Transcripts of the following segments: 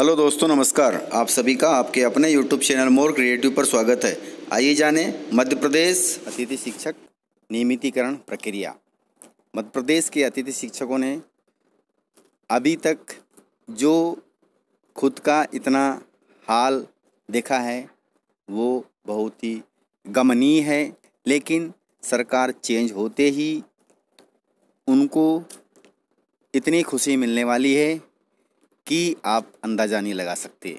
hello दोस्तों नमस्कार आप सभी का आपके अपने यूट्यूब चैनल मोर क्रिएटिव पर स्वागत है आइए जाने मध्य प्रदेश अतिथि शिक्षक नियमितीकरण प्रक्रिया मध्य प्रदेश के अतिथि शिक्षकों ने अभी तक जो खुद का इतना हाल देखा है वो बहुत ही गमनीय है लेकिन सरकार चेंज होते ही उनको इतनी खुशी मिलने वाली है कि आप अंदाज़ा नहीं लगा सकते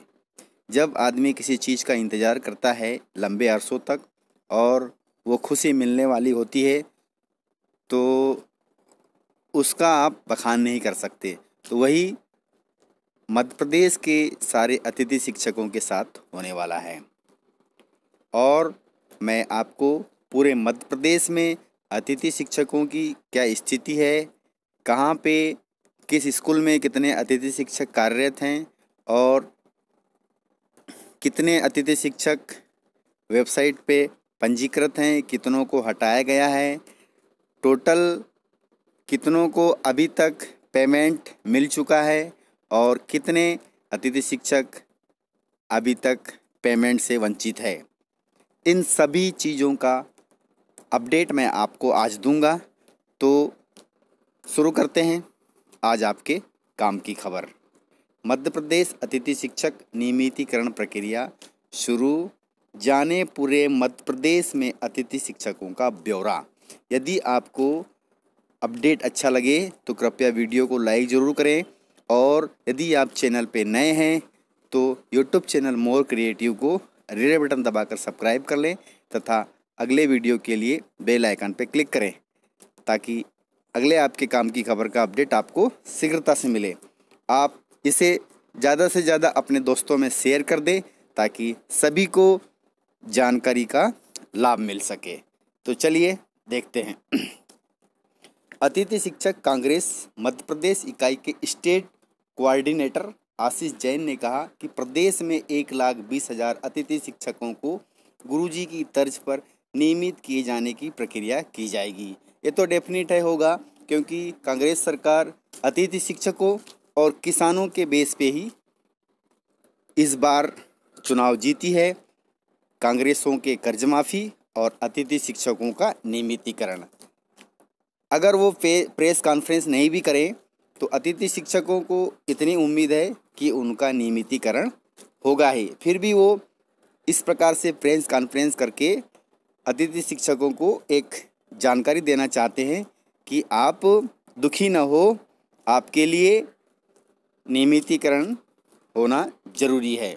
जब आदमी किसी चीज़ का इंतज़ार करता है लंबे अरसों तक और वो खुशी मिलने वाली होती है तो उसका आप बखान नहीं कर सकते तो वही मध्य प्रदेश के सारे अतिथि शिक्षकों के साथ होने वाला है और मैं आपको पूरे मध्य प्रदेश में अतिथि शिक्षकों की क्या स्थिति है कहाँ पे किस स्कूल में कितने अतिथि शिक्षक कार्यरत हैं और कितने अतिथि शिक्षक वेबसाइट पे पंजीकृत हैं कितनों को हटाया गया है टोटल कितनों को अभी तक पेमेंट मिल चुका है और कितने अतिथि शिक्षक अभी तक पेमेंट से वंचित है इन सभी चीज़ों का अपडेट मैं आपको आज दूंगा तो शुरू करते हैं आज आपके काम की खबर मध्य प्रदेश अतिथि शिक्षक नियमितीकरण प्रक्रिया शुरू जाने पूरे मध्य प्रदेश में अतिथि शिक्षकों का ब्यौरा यदि आपको अपडेट अच्छा लगे तो कृपया वीडियो को लाइक ज़रूर करें और यदि आप चैनल पर नए हैं तो यूट्यूब चैनल मोर क्रिएटिव को रेड बटन दबाकर सब्सक्राइब कर लें तथा अगले वीडियो के लिए बेल आइकन पर क्लिक करें ताकि अगले आपके काम की खबर का अपडेट आपको शीघ्रता से मिले आप इसे ज़्यादा से ज़्यादा अपने दोस्तों में शेयर कर दें ताकि सभी को जानकारी का लाभ मिल सके तो चलिए देखते हैं अतिथि शिक्षक कांग्रेस मध्य प्रदेश इकाई के स्टेट कोऑर्डिनेटर आशीष जैन ने कहा कि प्रदेश में एक लाख बीस हजार अतिथि शिक्षकों को गुरुजी की तर्ज पर नियमित किए जाने की प्रक्रिया की जाएगी ये तो डेफिनेट है होगा क्योंकि कांग्रेस सरकार अतिथि शिक्षकों और किसानों के बेस पे ही इस बार चुनाव जीती है कांग्रेसों के कर्ज माफ़ी और अतिथि शिक्षकों का नियमितीकरण अगर वो प्रेस कॉन्फ्रेंस नहीं भी करें तो अतिथि शिक्षकों को इतनी उम्मीद है कि उनका नियमितीकरण होगा ही फिर भी वो इस प्रकार से प्रेस कॉन्फ्रेंस करके अतिथि शिक्षकों को एक जानकारी देना चाहते हैं कि आप दुखी न हो आपके लिए नियमितीकरण होना जरूरी है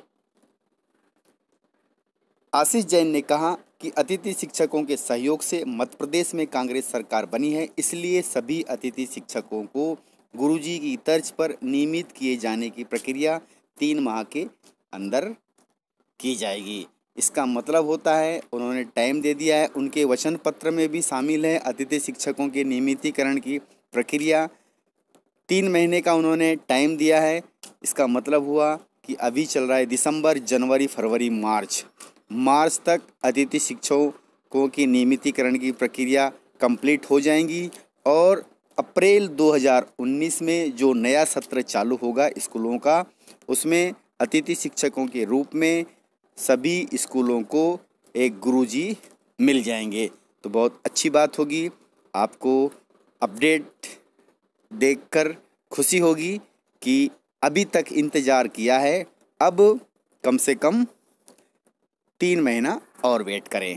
आशीष जैन ने कहा कि अतिथि शिक्षकों के सहयोग से मध्य प्रदेश में कांग्रेस सरकार बनी है इसलिए सभी अतिथि शिक्षकों को गुरुजी की तर्ज पर नियमित किए जाने की प्रक्रिया तीन माह के अंदर की जाएगी इसका मतलब होता है उन्होंने टाइम दे दिया है उनके वचन पत्र में भी शामिल है अतिथि शिक्षकों के नियमितीकरण की प्रक्रिया तीन महीने का उन्होंने टाइम दिया है इसका मतलब हुआ कि अभी चल रहा है दिसंबर जनवरी फरवरी मार्च मार्च तक अतिथि शिक्षकों की नियमितीकरण की प्रक्रिया कंप्लीट हो जाएंगी और अप्रैल 2019 में जो नया सत्र चालू होगा स्कूलों का उसमें अतिथि शिक्षकों के रूप में सभी स्कूलों को एक गुरुजी मिल जाएंगे तो बहुत अच्छी बात होगी आपको अपडेट देखकर खुशी होगी कि अभी तक इंतज़ार किया है अब कम से कम तीन महीना और वेट करें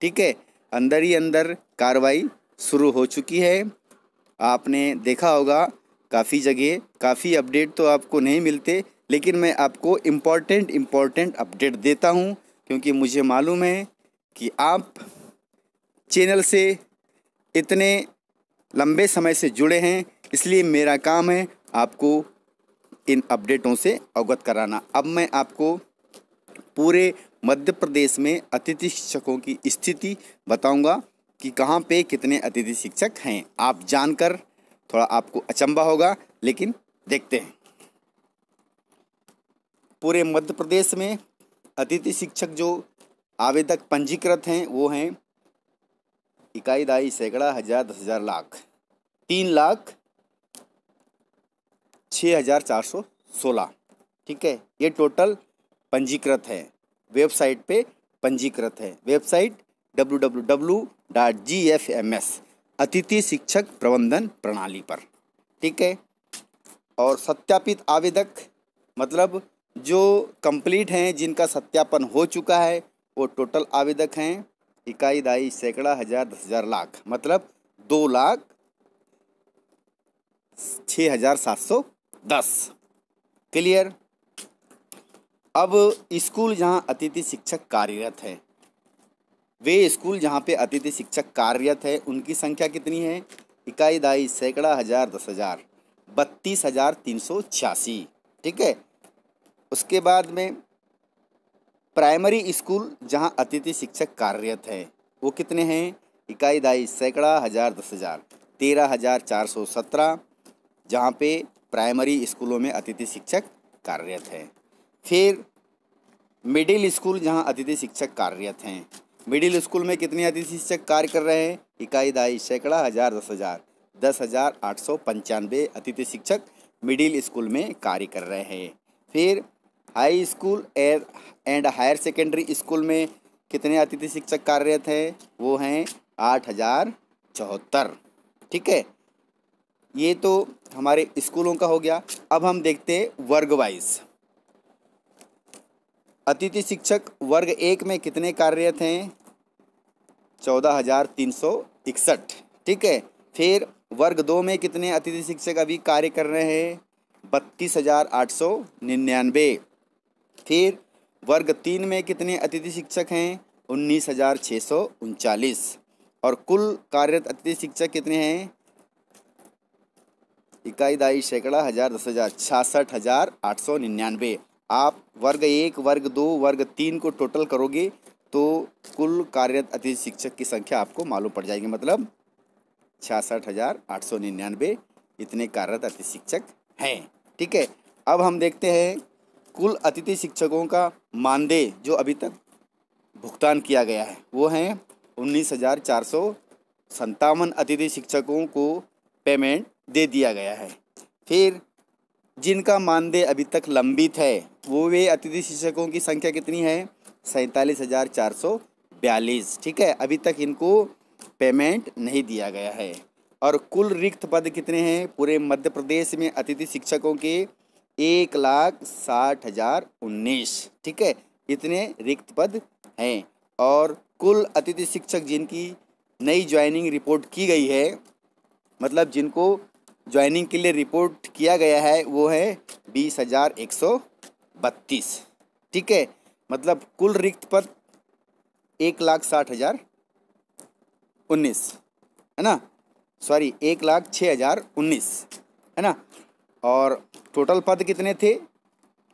ठीक है अंदर ही अंदर कार्रवाई शुरू हो चुकी है आपने देखा होगा काफ़ी जगह काफ़ी अपडेट तो आपको नहीं मिलते लेकिन मैं आपको इम्पॉर्टेंट इम्पॉर्टेंट अपडेट देता हूँ क्योंकि मुझे मालूम है कि आप चैनल से इतने लंबे समय से जुड़े हैं इसलिए मेरा काम है आपको इन अपडेटों से अवगत कराना अब मैं आपको पूरे मध्य प्रदेश में अतिथि शिक्षकों की स्थिति बताऊंगा कि कहाँ पे कितने अतिथि शिक्षक हैं आप जानकर थोड़ा आपको अचंबा होगा लेकिन देखते हैं पूरे मध्य प्रदेश में अतिथि शिक्षक जो आवेदक पंजीकृत हैं वो हैं इकाई दाई सैकड़ा हज़ार दस हज़ार लाख तीन लाख छ हज़ार चार सौ सोलह ठीक है ये टोटल पंजीकृत है वेबसाइट पे पंजीकृत है website W W W dot G F M S अतिथि शिक्षक प्रबंधन प्रणाली पर ठीक है और सत्यापित आवेदक मतलब जो कंप्लीट हैं जिनका सत्यापन हो चुका है वो टोटल आवेदक हैं इकाई दाई सैकड़ा हज़ार दस हज़ार लाख मतलब दो लाख छ हज़ार सात सौ दस क्लियर अब स्कूल जहाँ अतिथि शिक्षक कार्यरत है वे स्कूल जहाँ पे अतिथि शिक्षक कार्यरत है उनकी संख्या कितनी है इकाई दाई सैकड़ा हज़ार दस हज़ार बत्तीस हज़ार तीन सौ छियासी ठीक है उसके बाद में प्राइमरी स्कूल जहां अतिथि शिक्षक कार्यरत है वो कितने हैं इकाई दाई सैकड़ा हज़ार दस हज़ार तेरह हज़ार चार सौ सत्रह जहाँ पे प्राइमरी स्कूलों में अतिथि शिक्षक कार्यरत हैं फिर मिडिल स्कूल जहाँ अतिथि शिक्षक कार्यरत हैं मिडिल स्कूल में कितने अतिथि शिक्षक कार्य कर रहे हैं इकाई दाई सैकड़ा हज़ार दस हज़ार दस हज़ार आठ सौ पंचानवे अतिथि शिक्षक मिडिल स्कूल में कार्य कर रहे हैं फिर high school and higher secondary school में कितने अतिथि शिक्षक कार्यरत हैं वो हैं आठ हज़ार चौहत्तर ठीक है ये तो हमारे स्कूलों का हो गया अब हम देखते हैं वर्ग वाइज अतिथि शिक्षक वर्ग एक में कितने कार्यरत हैं चौदह हज़ार तीन सौ इकसठ ठीक है फिर वर्ग दो में कितने अतिथि शिक्षक अभी कार्य कर रहे हैं बत्तीस हज़ार आठ सौ निन्यानवे फिर वर्ग तीन में कितने अतिथि शिक्षक हैं उन्नीस हज़ार छः सौ उनचालीस और कुल कार्यरत अतिथि शिक्षक कितने हैं इकाई दाई सैकड़ा हज़ार दस हज़ार छियासठ हज़ार आठ सौ निन्यानवे आप वर्ग एक वर्ग दो वर्ग तीन को टोटल करोगे तो कुल कार्यरत अतिथि शिक्षक की संख्या आपको मालूम पड़ जाएगी मतलब छियासठ हज़ार आठ सौ निन्यानवे इतने कार्यरत अतिथि शिक्षक हैं ठीक है अब हम देखते हैं कुल अतिथि शिक्षकों का मानदेय जो अभी तक भुगतान किया गया है वो हैं उन्नीस हज़ार चार सौ संतावन अतिथि शिक्षकों को पेमेंट दे दिया गया है फिर जिनका मानदेय अभी तक लंबित है वो वे अतिथि शिक्षकों की संख्या कितनी है सैंतालीस हज़ार चार सौ बयालीस ठीक है अभी तक इनको पेमेंट नहीं दिया गया है और कुल रिक्त पद कितने हैं पूरे मध्य प्रदेश में अतिथि शिक्षकों के एक लाख साठ हजार उन्नीस ठीक है इतने रिक्त पद हैं और कुल अतिथि शिक्षक जिनकी नई ज्वाइनिंग रिपोर्ट की गई है मतलब जिनको ज्वाइनिंग के लिए रिपोर्ट किया गया है वो है बीस हजार एक सौ बत्तीस ठीक है मतलब कुल रिक्त पद एक लाख साठ हजार उन्नीस है ना सॉरी एक लाख छः हजार उन्नीस है ना और टोटल पद कितने थे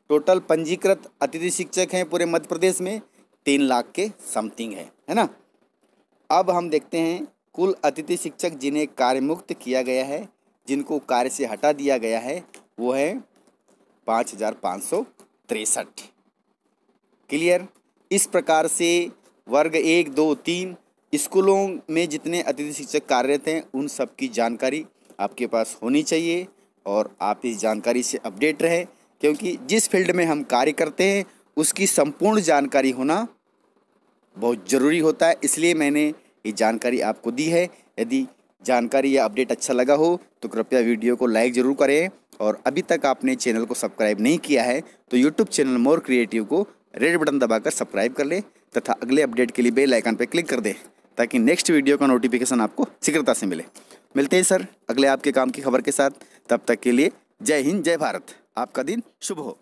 टोटल पंजीकृत अतिथि शिक्षक हैं पूरे मध्य प्रदेश में तीन लाख के समथिंग है है ना अब हम देखते हैं कुल अतिथि शिक्षक जिन्हें कार्यमुक्त किया गया है जिनको कार्य से हटा दिया गया है वो है पाँच हज़ार पाँच सौ तिरसठ क्लियर इस प्रकार से वर्ग एक दो तीन स्कूलों में जितने अतिथि शिक्षक कार्यरत हैं उन सब की जानकारी आपके पास होनी चाहिए और आप इस जानकारी से अपडेट रहें क्योंकि जिस फील्ड में हम कार्य करते हैं उसकी संपूर्ण जानकारी होना बहुत ज़रूरी होता है इसलिए मैंने ये जानकारी आपको दी है यदि जानकारी या अपडेट अच्छा लगा हो तो कृपया वीडियो को लाइक ज़रूर करें और अभी तक आपने चैनल को सब्सक्राइब नहीं किया है तो यूट्यूब चैनल मोर क्रिएटिव को रेड बटन दबाकर सब्सक्राइब कर लें तथा अगले अपडेट के लिए बेल आइकन पर क्लिक कर दें ताकि नेक्स्ट वीडियो का नोटिफिकेशन आपको शीघ्रता से मिले मिलते हैं सर अगले आपके काम की खबर के साथ तब तक के लिए जय हिंद जय भारत आपका दिन शुभ हो